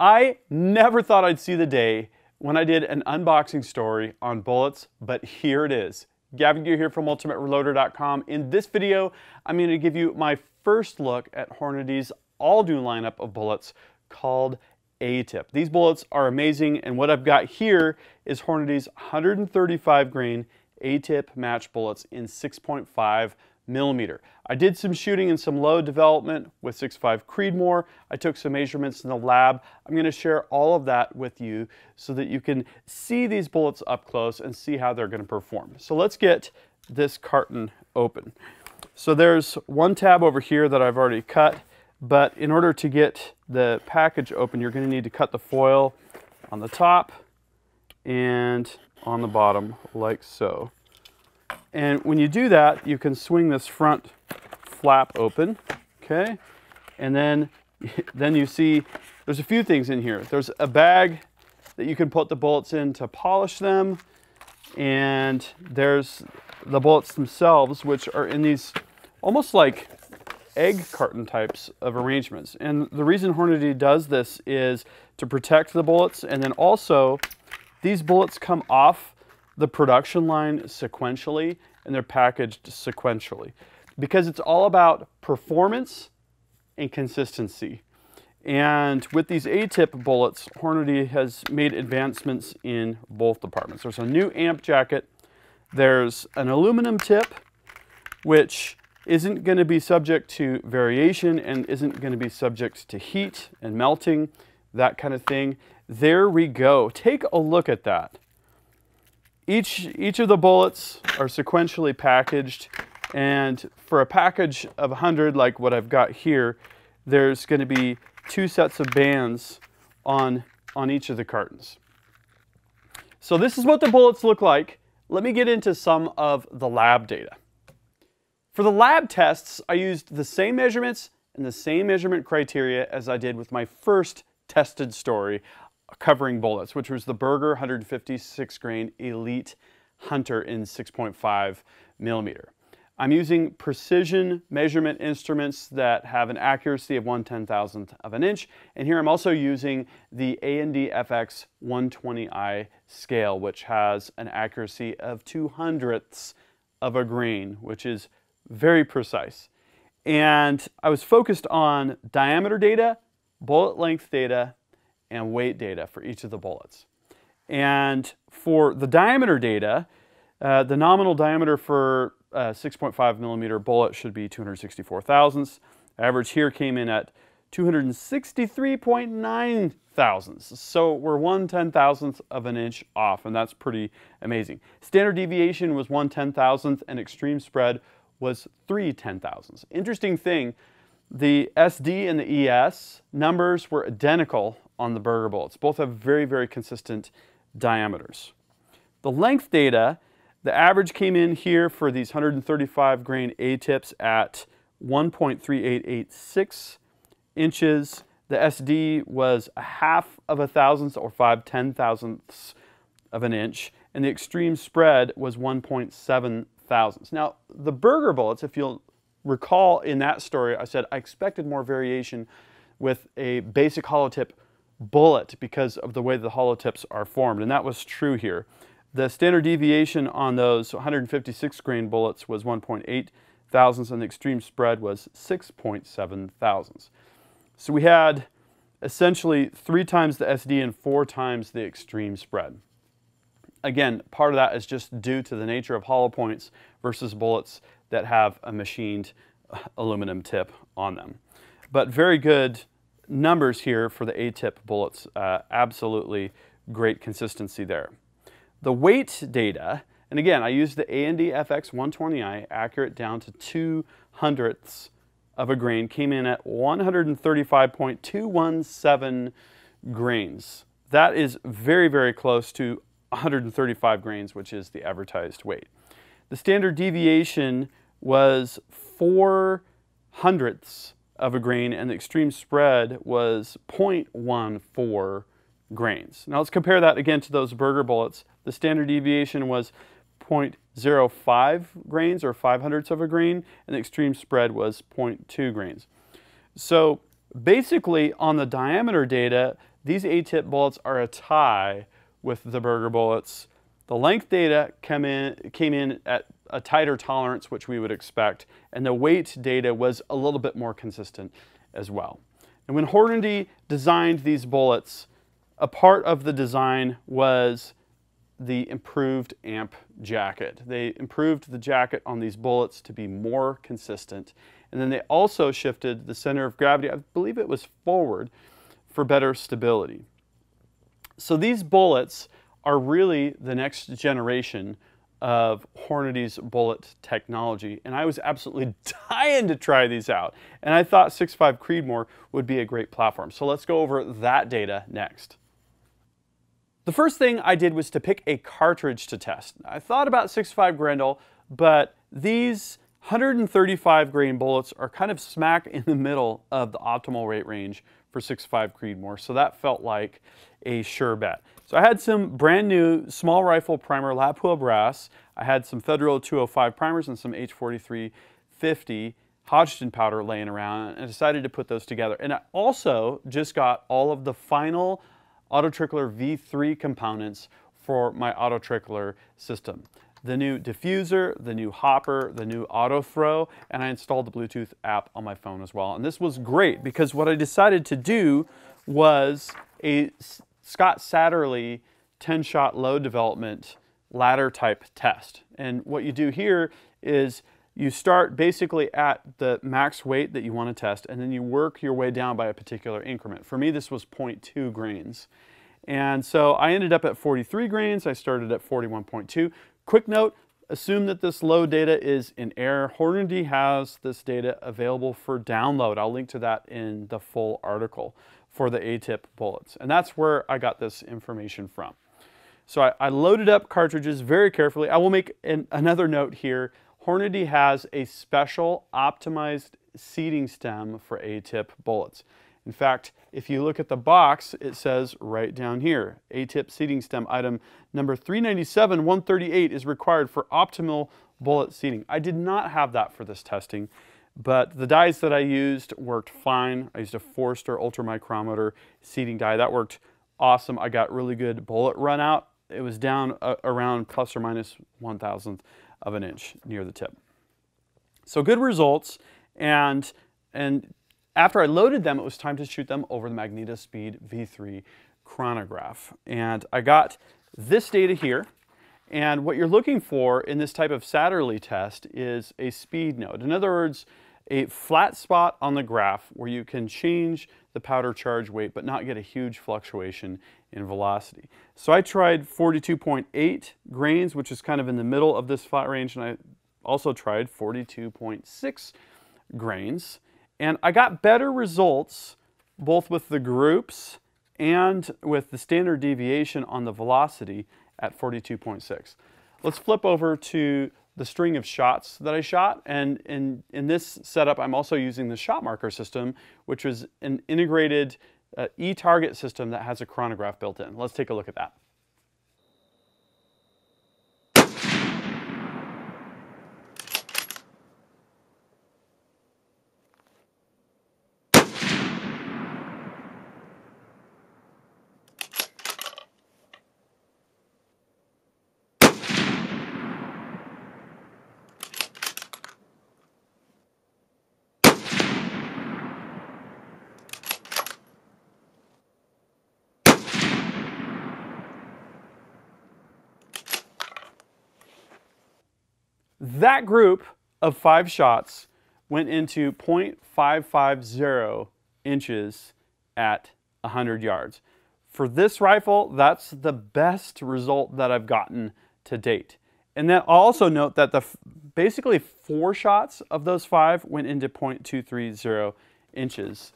I never thought I'd see the day when I did an unboxing story on bullets, but here it is. Gavin Gear here from UltimateReloader.com. In this video, I'm going to give you my first look at Hornady's all-new lineup of bullets called A-Tip. These bullets are amazing, and what I've got here is Hornady's 135 grain A-Tip match bullets in 6.5 millimeter. I did some shooting and some load development with 6.5 Creedmoor. I took some measurements in the lab. I'm gonna share all of that with you so that you can see these bullets up close and see how they're gonna perform. So let's get this carton open. So there's one tab over here that I've already cut, but in order to get the package open, you're gonna to need to cut the foil on the top and on the bottom like so. And when you do that, you can swing this front flap open, okay? And then, then you see there's a few things in here. There's a bag that you can put the bullets in to polish them. And there's the bullets themselves, which are in these almost like egg carton types of arrangements. And the reason Hornady does this is to protect the bullets. And then also these bullets come off the production line sequentially and they're packaged sequentially because it's all about performance and consistency. And with these A-tip bullets, Hornady has made advancements in both departments. There's a new amp jacket. There's an aluminum tip, which isn't going to be subject to variation and isn't going to be subject to heat and melting, that kind of thing. There we go. Take a look at that. Each, each of the bullets are sequentially packaged and for a package of 100 like what I've got here, there's going to be two sets of bands on, on each of the cartons. So this is what the bullets look like. Let me get into some of the lab data. For the lab tests, I used the same measurements and the same measurement criteria as I did with my first tested story covering bullets, which was the Berger 156 grain Elite Hunter in 6.5 millimeter. I'm using precision measurement instruments that have an accuracy of 1 10,000th of an inch. And here I'm also using the A&D FX 120i scale, which has an accuracy of 2 hundredths of a grain, which is very precise. And I was focused on diameter data, bullet length data, and weight data for each of the bullets. And for the diameter data, uh, the nominal diameter for uh, 6.5 millimeter bullet should be 264 thousandths. Average here came in at 263.9 thousandths. So we're one ten thousandth of an inch off, and that's pretty amazing. Standard deviation was one ten thousandth, and extreme spread was three ten thousandths. Interesting thing, the SD and the ES numbers were identical on the Burger Bullets. Both have very, very consistent diameters. The length data, the average came in here for these 135 grain A-tips at 1.3886 inches. The SD was a half of a thousandth or five ten thousandths of an inch, and the extreme spread was 1.7 thousandths. Now, the burger bullets, if you'll recall in that story, I said I expected more variation with a basic hollow tip bullet because of the way the hollow tips are formed, and that was true here. The standard deviation on those 156 grain bullets was 1.8 thousandths, and the extreme spread was 6.7 thousandths. So we had essentially three times the SD and four times the extreme spread. Again, part of that is just due to the nature of hollow points versus bullets that have a machined uh, aluminum tip on them. But very good numbers here for the A-tip bullets. Uh, absolutely great consistency there. The weight data, and again, I used the A&D FX 120i accurate down to two hundredths of a grain, came in at 135.217 grains. That is very, very close to 135 grains, which is the advertised weight. The standard deviation was four hundredths of a grain and the extreme spread was 0.14 grains. Now let's compare that again to those burger bullets. The standard deviation was 0.05 grains or 5 hundredths of a grain and the extreme spread was 0.2 grains. So basically on the diameter data, these A-tip bullets are a tie with the burger bullets the length data in, came in at a tighter tolerance, which we would expect, and the weight data was a little bit more consistent as well. And when Hornady designed these bullets, a part of the design was the improved amp jacket. They improved the jacket on these bullets to be more consistent. And then they also shifted the center of gravity, I believe it was forward, for better stability. So these bullets are really the next generation of Hornady's bullet technology. And I was absolutely dying to try these out. And I thought 6.5 Creedmoor would be a great platform. So let's go over that data next. The first thing I did was to pick a cartridge to test. I thought about 6.5 Grendel, but these 135 grain bullets are kind of smack in the middle of the optimal rate range for 6.5 Creedmoor, so that felt like a sure bet. So I had some brand new small rifle primer Lapua brass. I had some Federal 205 primers and some H4350 Hodgson powder laying around and I decided to put those together. And I also just got all of the final Auto Trickler V3 components for my Auto Trickler system the new diffuser, the new hopper, the new auto throw, and I installed the Bluetooth app on my phone as well. And this was great because what I decided to do was a Scott Satterley 10 shot load development ladder type test. And what you do here is you start basically at the max weight that you want to test and then you work your way down by a particular increment. For me this was 0.2 grains. And so I ended up at 43 grains, I started at 41.2. Quick note, assume that this load data is in error. Hornady has this data available for download. I'll link to that in the full article for the ATIP bullets. And that's where I got this information from. So I, I loaded up cartridges very carefully. I will make an, another note here. Hornady has a special optimized seating stem for ATIP bullets. In fact, if you look at the box, it says right down here, A-tip seating stem item number 397-138 is required for optimal bullet seating. I did not have that for this testing, but the dies that I used worked fine. I used a Forster ultramicrometer seating die. That worked awesome. I got really good bullet run out. It was down uh, around plus or minus 1 thousandth of an inch near the tip. So good results and and after I loaded them, it was time to shoot them over the Magneto Speed V3 chronograph. And I got this data here. And what you're looking for in this type of Satterley test is a speed node. In other words, a flat spot on the graph where you can change the powder charge weight but not get a huge fluctuation in velocity. So I tried 42.8 grains, which is kind of in the middle of this flat range, and I also tried 42.6 grains. And I got better results both with the groups and with the standard deviation on the velocity at 42.6. Let's flip over to the string of shots that I shot. And in, in this setup, I'm also using the shot marker system, which is an integrated uh, e-target system that has a chronograph built in. Let's take a look at that. That group of five shots went into 0.550 inches at 100 yards. For this rifle, that's the best result that I've gotten to date. And then also note that the basically four shots of those five went into 0.230 inches.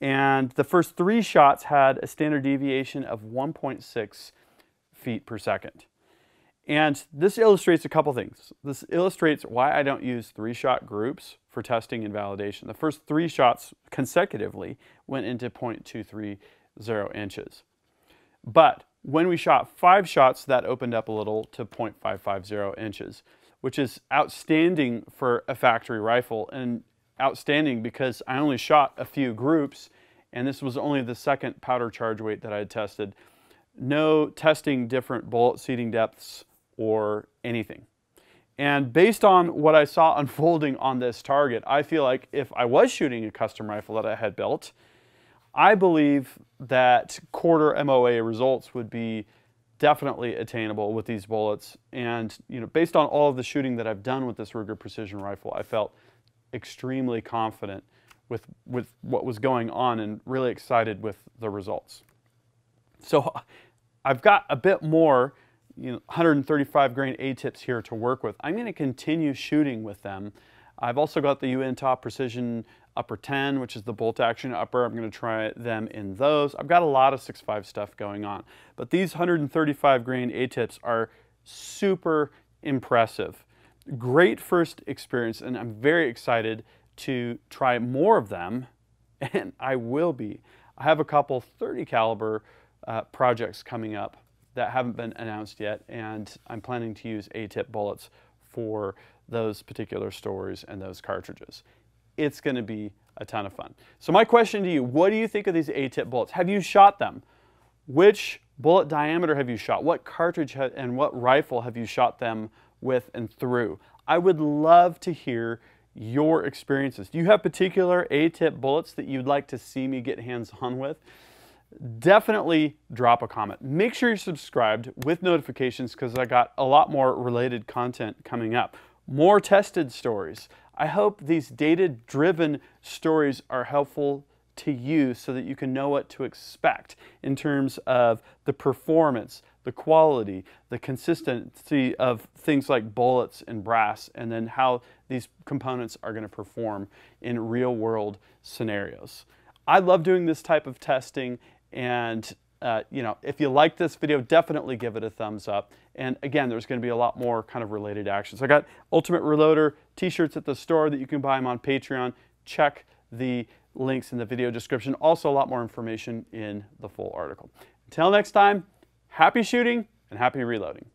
And the first three shots had a standard deviation of 1.6 feet per second. And this illustrates a couple things. This illustrates why I don't use three-shot groups for testing and validation. The first three shots consecutively went into 0.230 inches. But when we shot five shots, that opened up a little to 0.550 inches, which is outstanding for a factory rifle and outstanding because I only shot a few groups and this was only the second powder charge weight that I had tested. No testing different bullet seating depths or anything. And based on what I saw unfolding on this target, I feel like if I was shooting a custom rifle that I had built, I believe that quarter MOA results would be definitely attainable with these bullets. And you know, based on all of the shooting that I've done with this Ruger precision rifle, I felt extremely confident with, with what was going on and really excited with the results. So I've got a bit more you know, 135 grain A-tips here to work with. I'm going to continue shooting with them. I've also got the UN Top Precision Upper 10, which is the bolt action upper. I'm going to try them in those. I've got a lot of 6.5 stuff going on, but these 135 grain A-tips are super impressive. Great first experience, and I'm very excited to try more of them, and I will be. I have a couple 30 caliber uh, projects coming up that haven't been announced yet, and I'm planning to use ATIP bullets for those particular stories and those cartridges. It's going to be a ton of fun. So my question to you, what do you think of these ATIP bullets? Have you shot them? Which bullet diameter have you shot? What cartridge and what rifle have you shot them with and through? I would love to hear your experiences. Do you have particular ATIP bullets that you'd like to see me get hands on with? definitely drop a comment. Make sure you're subscribed with notifications because I got a lot more related content coming up. More tested stories. I hope these data-driven stories are helpful to you so that you can know what to expect in terms of the performance, the quality, the consistency of things like bullets and brass, and then how these components are going to perform in real world scenarios. I love doing this type of testing and uh, you know, if you like this video, definitely give it a thumbs up. And again, there's going to be a lot more kind of related actions. I got Ultimate Reloader t-shirts at the store that you can buy them on Patreon. Check the links in the video description. Also a lot more information in the full article. Until next time, happy shooting and happy reloading.